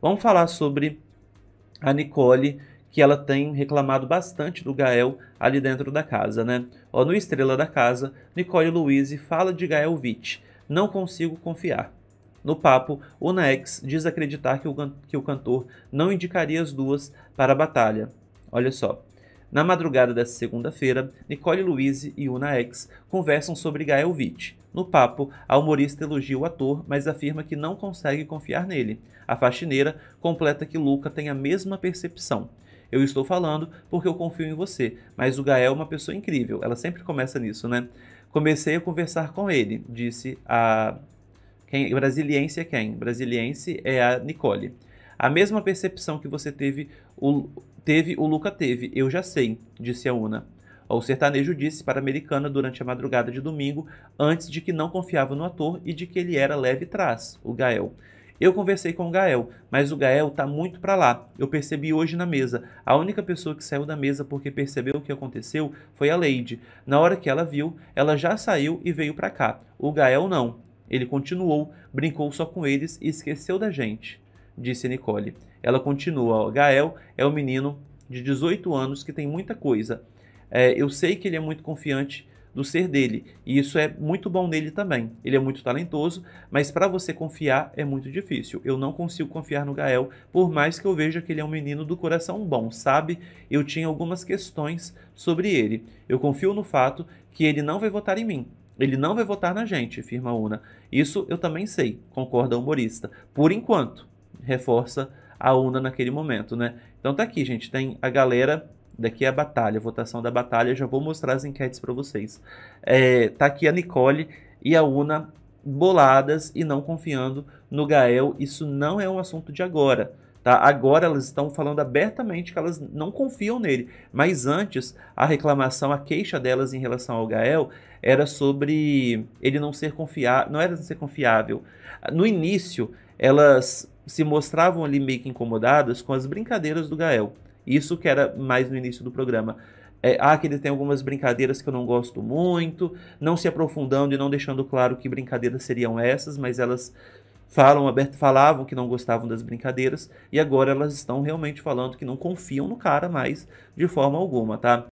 Vamos falar sobre a Nicole, que ela tem reclamado bastante do Gael ali dentro da casa, né? Ó, no Estrela da Casa, Nicole Luiz fala de Gael Witt. Não consigo confiar. No papo, o Naex diz acreditar que o, que o cantor não indicaria as duas para a batalha. Olha só, na madrugada dessa segunda-feira, Nicole Luiz e Una X conversam sobre Gael Witt. No papo, a humorista elogia o ator, mas afirma que não consegue confiar nele. A faxineira completa que Luca tem a mesma percepção. Eu estou falando porque eu confio em você, mas o Gael é uma pessoa incrível. Ela sempre começa nisso, né? Comecei a conversar com ele, disse a. Quem, brasiliense é quem? Brasiliense é a Nicole. A mesma percepção que você teve o, Teve, o Luca teve, eu já sei, disse a Una. O sertanejo disse para a americana durante a madrugada de domingo, antes de que não confiava no ator e de que ele era leve trás, o Gael. Eu conversei com o Gael, mas o Gael tá muito para lá. Eu percebi hoje na mesa. A única pessoa que saiu da mesa porque percebeu o que aconteceu foi a Lady. Na hora que ela viu, ela já saiu e veio para cá. O Gael não. Ele continuou, brincou só com eles e esqueceu da gente disse Nicole. Ela continua: Gael é um menino de 18 anos que tem muita coisa. É, eu sei que ele é muito confiante do ser dele e isso é muito bom nele também. Ele é muito talentoso, mas para você confiar é muito difícil. Eu não consigo confiar no Gael, por mais que eu veja que ele é um menino do coração bom, sabe? Eu tinha algumas questões sobre ele. Eu confio no fato que ele não vai votar em mim, ele não vai votar na gente, afirma Una. Isso eu também sei, concorda o humorista. Por enquanto reforça a UNA naquele momento, né? Então tá aqui, gente, tem a galera, daqui é a batalha, a votação da batalha, já vou mostrar as enquetes para vocês. É, tá aqui a Nicole e a UNA boladas e não confiando no Gael, isso não é um assunto de agora. Tá? Agora elas estão falando abertamente que elas não confiam nele. Mas antes, a reclamação, a queixa delas em relação ao Gael era sobre ele não ser confiável, não era ser confiável. No início, elas se mostravam ali meio que incomodadas com as brincadeiras do Gael. Isso que era mais no início do programa. É, ah, que ele tem algumas brincadeiras que eu não gosto muito, não se aprofundando e não deixando claro que brincadeiras seriam essas, mas elas falam aberto, falavam que não gostavam das brincadeiras e agora elas estão realmente falando que não confiam no cara mais de forma alguma, tá?